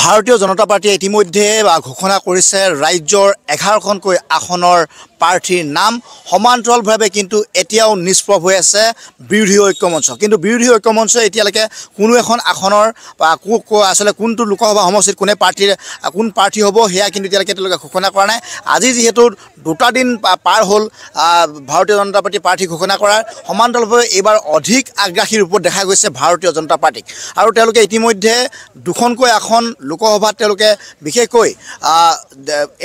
ভাৰতীয় জনতা পাৰ্টীয়ে ইতিমধ্যে ঘোষণা কৰিছে ৰাজ্যৰ এঘাৰখনকৈ আসনৰ প্ৰাৰ্থীৰ নাম সমান্তৰালভাৱে কিন্তু এতিয়াও নিষ্প্ৰভ হৈ আছে বিৰোধী ঐক্য মঞ্চ কিন্তু বিৰোধী ঐক্য মঞ্চই এতিয়ালৈকে কোনো এখন আসনৰ আচলতে কোনটো লোকসভা সমষ্টিত কোনে প্ৰাৰ্থীৰ কোন প্ৰাৰ্থী হ'ব সেয়া কিন্তু এতিয়ালৈকে তেওঁলোকে ঘোষণা কৰা নাই আজি যিহেতু দুটা দিন পাৰ হ'ল ভাৰতীয় জনতা পাৰ্টীৰ প্ৰাৰ্থী ঘোষণা কৰাৰ সমান্তৰালভাৱে এইবাৰ অধিক আগ্ৰাসীৰ ওপৰত দেখা গৈছে ভাৰতীয় জনতা পাৰ্টীক আৰু তেওঁলোকে ইতিমধ্যে দুখনকৈ আসন লোকসভাত তেওঁলোকে বিশেষকৈ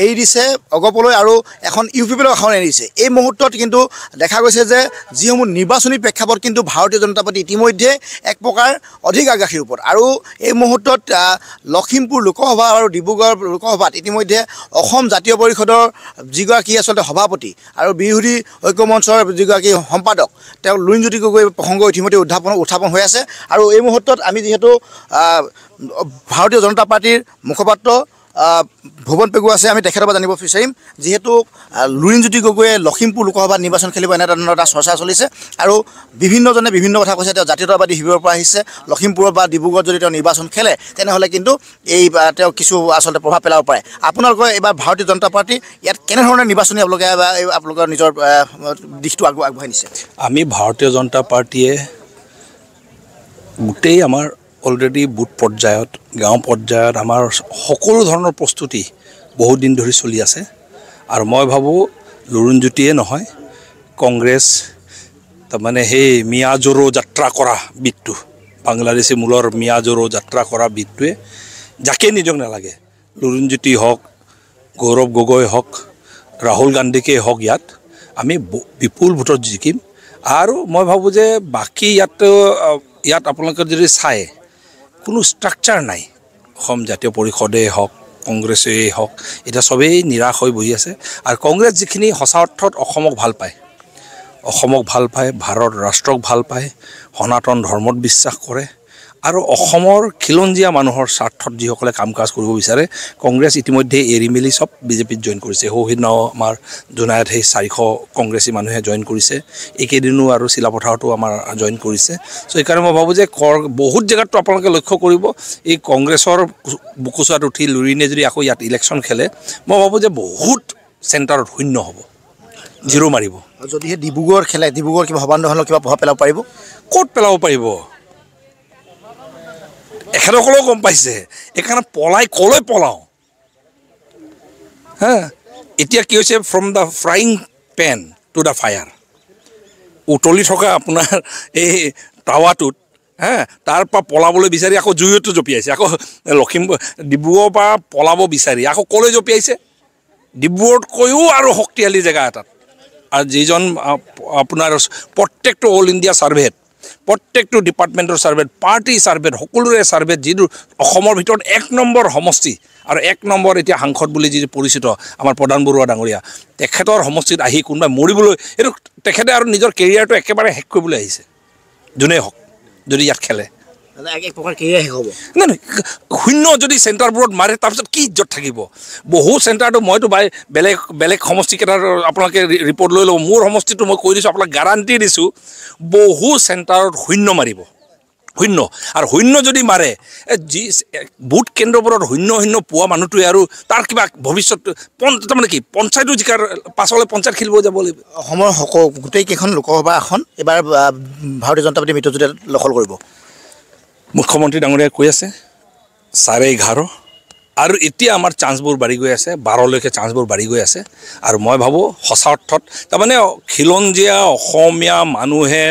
এৰি দিছে অগপলৈ আৰু এখন ইউ পি বিপ্লৱ সামৰি আনিছে এই মুহূৰ্তত কিন্তু দেখা গৈছে যে যিসমূহ নিৰ্বাচনী প্ৰেক্ষাপট কিন্তু ভাৰতীয় জনতা পাৰ্টী ইতিমধ্যে এক প্ৰকাৰ অধিক আগ্ৰাসীৰ ওপৰত আৰু এই মুহূৰ্তত লখিমপুৰ লোকসভা আৰু ডিব্ৰুগড় লোকসভাত ইতিমধ্যে অসম জাতীয় পৰিষদৰ যিগৰাকী আচলতে সভাপতি আৰু বিৰোধী ঐক্য মঞ্চৰ যিগৰাকী সম্পাদক তেওঁ লুইনজ্যোতি গগৈ প্ৰসংগ ইতিমধ্যে উত্থাপন উত্থাপন হৈ আছে আৰু এই মুহূৰ্তত আমি যিহেতু ভাৰতীয় জনতা পাৰ্টীৰ মুখপাত্ৰ ভুৱন পেগু আছে আমি তেখেতৰ পৰা জানিব বিচাৰিম যিহেতু লুৰিণজ্যোতি গগৈয়ে লখিমপুৰ লোকসভাত নিৰ্বাচন খেলিব এনেধৰণৰ এটা চৰ্চা চলিছে আৰু বিভিন্নজনে বিভিন্ন কথা কৈছে তেওঁ জাতীয়তাবাদী শিবিৰৰ পৰা আহিছে লখিমপুৰত বা ডিব্ৰুগড়ত যদি তেওঁ নিৰ্বাচন খেলে তেনেহ'লে কিন্তু এই তেওঁ কিছু আচলতে প্ৰভাৱ পেলাব পাৰে আপোনালোকৰ এইবাৰ ভাৰতীয় জনতা পাৰ্টী ইয়াত কেনেধৰণৰ নিৰ্বাচনী আপোনালোকে বা আপোনালোকৰ নিজৰ দিশটো আগ আগবঢ়াই নিছে আমি ভাৰতীয় জনতা পাৰ্টীয়ে গোটেই আমাৰ অলৰেডি বুথ পৰ্যায়ত গাঁও পৰ্যায়ত আমাৰ সকলো ধৰণৰ প্ৰস্তুতি বহুত দিন ধৰি চলি আছে আৰু মই ভাবোঁ লুৰুণজ্যোতিয়ে নহয় কংগ্ৰেছ তাৰমানে সেই মিয়াজৰো যাত্ৰা কৰা বিদটো বাংলাদেশী মূলৰ মিয়াজৰো যাত্ৰা কৰা বিদটোৱে যাকে নিজক নালাগে লুৰুণজ্যোতি হওক গৌৰৱ গগৈ হওক ৰাহুল গান্ধীকেই হওক ইয়াত আমি বিপুল ভোটত জিকিম আৰু মই ভাবোঁ যে বাকী ইয়াত ইয়াত আপোনালোকে যদি চায় কোনো ষ্ট্ৰাকচাৰ নাই অসম জাতীয় পৰিষদেই হওক কংগ্ৰেছেই হওক এতিয়া চবেই নিৰাশ হৈ বহি আছে আৰু কংগ্ৰেছ যিখিনি সঁচা অৰ্থত অসমক ভাল পায় অসমক ভাল পায় ভাৰত ৰাষ্ট্ৰক ভাল পায় সনাতন ধৰ্মত বিশ্বাস কৰে আৰু অসমৰ খিলঞ্জীয়া মানুহৰ স্বাৰ্থত যিসকলে কাম কাজ কৰিব বিচাৰে কংগ্ৰেছ ইতিমধ্যে এৰি মেলি চব বিজেপিত জইন কৰিছে সৌহিদিনাও আমাৰ জুনাইত সেই চাৰিশ কংগ্ৰেছী মানুহে জইন কৰিছে এইকেইদিনো আৰু চিলাপথাৰতো আমাৰ জইন কৰিছে চ' সেইকাৰণে মই ভাবোঁ যে কৰ বহুত জেগাততো আপোনালোকে লক্ষ্য কৰিব এই কংগ্ৰেছৰ বুকুচুৱাত উঠি লুৰিনে যদি আকৌ ইয়াত ইলেকশ্যন খেলে মই ভাবোঁ যে বহুত চেণ্টাৰত শূন্য হ'ব জিৰ' মাৰিব যদিহে ডিব্ৰুগড় খেলে ডিব্ৰুগড় কিবা সভান্ত কিবা প্ৰভাৱ পেলাব পাৰিব ক'ত পেলাব পাৰিব এখেতসকলেও গম পাইছে এইকাৰণে পলাই কলৈ পলাওঁ হা এতিয়া কি হৈছে from the frying pan to the fire উতলি থকা আপোনাৰ এই টাৱাটোত হা তাৰপৰা পলাবলৈ বিচাৰি আকৌ জুইতো জঁপিয়াইছে আকৌ লখিমপুৰ ডিব্ৰুগড়ৰ পৰা পলাব বিচাৰি আকৌ কলৈ জঁপিয়াইছে ডিব্ৰুগড়তকৈও আৰু শক্তিশালী জেগা এটাত আৰু যিজন আপোনাৰ প্ৰত্যেকটো অল ইণ্ডিয়া ছাৰ্ভেত প্ৰত্যেকটো ডিপাৰ্টমেণ্টৰ ছাৰ্ভেত পাৰ্টি ছাৰ্ভেত সকলোৰে ছাৰ্ভেত যিটো অসমৰ ভিতৰত এক নম্বৰ সমষ্টি আৰু এক নম্বৰ এতিয়া সাংসদ বুলি যি পৰিচিত আমাৰ প্ৰধান বৰুৱা ডাঙৰীয়া তেখেতৰ সমষ্টিত আহি কোনোবাই মৰিবলৈ সেইটো তেখেতে আৰু নিজৰ কেৰিয়াৰটো একেবাৰে শেষ কৰিবলৈ আহিছে যোনেই হওক যদি ইয়াত খেলে নাই নাই শূন্য যদি চেণ্টাৰবোৰত মাৰে তাৰপিছত কি ইজ্জত থাকিব বহু চেণ্টাৰটো মইতো বাই বেলেগ বেলেগ সমষ্টিকেইটাৰ আপোনালোকে ৰিপৰ্ট লৈ ল'ব মোৰ সমষ্টিটো মই কৈ দিছোঁ আপোনাক গাৰাণ্টি দিছোঁ বহু চেণ্টাৰত শূন্য মাৰিব শূন্য আৰু শূন্য যদি মাৰে যি ভোট কেন্দ্ৰবোৰত শূন্য শূন্য পোৱা মানুহটোৱে আৰু তাৰ কিবা ভৱিষ্যত পঞ্চ তাৰমানে কি পঞ্চায়তো জিকাৰ পাছলৈ পঞ্চায়ত খেলিব যাব লাগিব অসমৰ সক গোটেইকেইখন লোকসভা আসন এইবাৰ ভাৰতীয় জনতা পাৰ্টি মিত্ৰজোঁটে দখল কৰিব মুখ্যমন্ত্ৰী ডাঙৰীয়াই কৈ আছে চাৰে এঘাৰ আৰু এতিয়া আমাৰ চান্সবোৰ বাঢ়ি গৈ আছে বাৰলৈকে চান্সবোৰ বাঢ়ি গৈ আছে আৰু মই ভাবোঁ সঁচা অৰ্থত তাৰমানে খিলঞ্জীয়া অসমীয়া মানুহে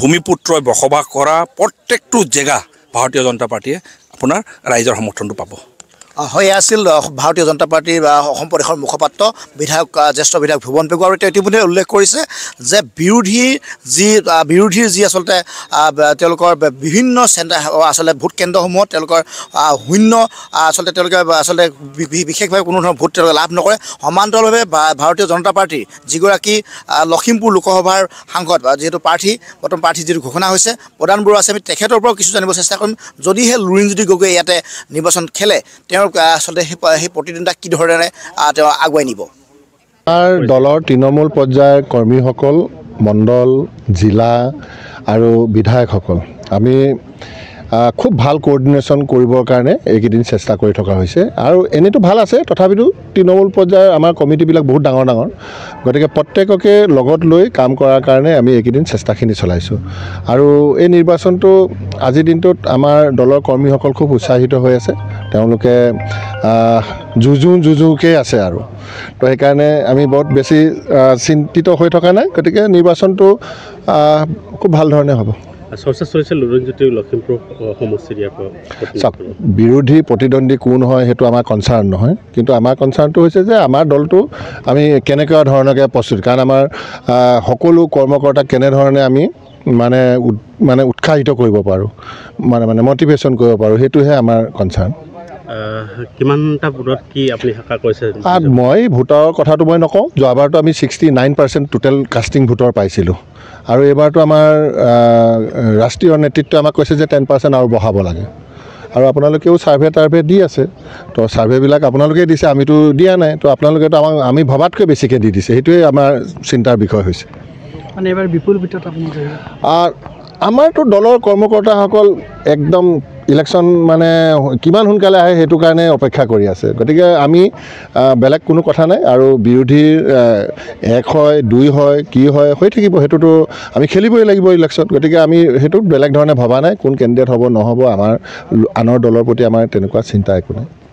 ভূমিপুত্ৰই বসবাস কৰা প্ৰত্যেকটো জেগা ভাৰতীয় জনতা পাৰ্টীয়ে আপোনাৰ ৰাইজৰ সমৰ্থনটো পাব হয় আছিল ভাৰতীয় জনতা পাৰ্টীৰ বা অসম প্ৰদেশৰ মুখপাত্ৰ বিধায়ক জ্যেষ্ঠ বিধায়ক ভুৱন বেগুৱা আৰু তেওঁ ইতিমধ্যে উল্লেখ কৰিছে যে বিৰোধীৰ যি বিৰোধীৰ যি আচলতে তেওঁলোকৰ বিভিন্ন চেণ্টাৰ আচলতে ভোট কেন্দ্ৰসমূহত তেওঁলোকৰ শূন্য আচলতে তেওঁলোকে আচলতে বিশেষভাৱে কোনো ধৰণৰ ভোট তেওঁলোকে লাভ নকৰে সমান্তৰালভাৱে ভাৰতীয় জনতা পাৰ্টীৰ যিগৰাকী লখিমপুৰ লোকসভাৰ সাংসদ যিহেতু প্ৰাৰ্থী বৰ্তমান প্ৰাৰ্থী যিটো ঘোষণা হৈছে প্ৰধান বৰুৱা আছে আমি তেখেতৰ পৰাও কিছু জানিব চেষ্টা কৰিম যদিহে লুৰিণজ্যোতি গগৈ ইয়াতে নিৰ্বাচন খেলে তেওঁ আচলতে সেই প্ৰতিদ্বন্দ্বিতা কি ধৰণেৰে তেওঁ আগুৱাই নিব আমাৰ দলৰ তৃণমূল পৰ্যায়ৰ কৰ্মীসকল মণ্ডল জিলা আৰু বিধায়কসকল আমি খুব ভাল কোৰ্ডিনেশ্যন কৰিবৰ কাৰণে এইকেইদিন চেষ্টা কৰি থকা হৈছে আৰু এনেইতো ভাল আছে তথাপিতো তৃণমূল পৰ্যায়ৰ আমাৰ কমিটিবিলাক বহুত ডাঙৰ ডাঙৰ গতিকে প্ৰত্যেককে লগত লৈ কাম কৰাৰ কাৰণে আমি এইকেইদিন চেষ্টাখিনি চলাইছোঁ আৰু এই নিৰ্বাচনটো আজিৰ দিনটোত আমাৰ দলৰ কৰ্মীসকল খুব উৎসাহিত হৈ আছে তেওঁলোকে যুঁজোঁ যুঁজোঁকেই আছে আৰু তো সেইকাৰণে আমি বহুত বেছি চিন্তিত হৈ থকা নাই গতিকে নিৰ্বাচনটো খুব ভাল ধৰণে হ'ব চৰ্চা চলিছে চাওক বিৰোধী প্ৰতিদ্বন্দ্বী কোন হয় সেইটো আমাৰ কনচাৰ্ণ নহয় কিন্তু আমাৰ কনচাৰ্ণটো হৈছে যে আমাৰ দলটো আমি কেনেকুৱা ধৰণকে প্ৰস্তুত কাৰণ আমাৰ সকলো কৰ্মকৰ্তাক কেনেধৰণে আমি মানে মানে উৎসাহিত কৰিব পাৰোঁ মানে মানে মটিভেশ্যন কৰিব পাৰোঁ সেইটোহে আমাৰ কনচাৰ্ণ মই ভোটৰ কথাটো মই নকওঁ যোৱাবাৰতো আমি sixty nine percent total casting ভোটৰ পাইছিলোঁ আৰু এইবাৰতো আমাৰ ৰাষ্ট্ৰীয় নেতৃত্বই আমাক কৈছে যে টেন পাৰ্চেণ্ট আৰু বঢ়াব লাগে আৰু আপোনালোকেও ছাৰ্ভে টাৰ্ভে দি আছে তো ছাৰ্ভেবিলাক আপোনালোকে দিছে আমিতো দিয়া নাই তো আপোনালোকেতো আমাক আমি ভবাতকৈ বেছিকৈ দি দিছে সেইটোৱে আমাৰ চিন্তাৰ বিষয় হৈছে আমাৰতো দলৰ কৰ্মকৰ্তাসকল একদম ইলেকশ্যন মানে কিমান সোনকালে আহে সেইটো কাৰণে অপেক্ষা কৰি আছে গতিকে আমি বেলেগ কোনো কথা নাই আৰু বিৰোধীৰ এক হয় দুই হয় কি হয় হৈ থাকিব সেইটোতো আমি খেলিবই লাগিব ইলেকশ্যন গতিকে আমি সেইটো বেলেগ ধৰণে ভবা নাই কোন কেণ্ডিডেট হ'ব নহ'ব আমাৰ আনৰ দলৰ প্ৰতি আমাৰ তেনেকুৱা চিন্তা একো নাই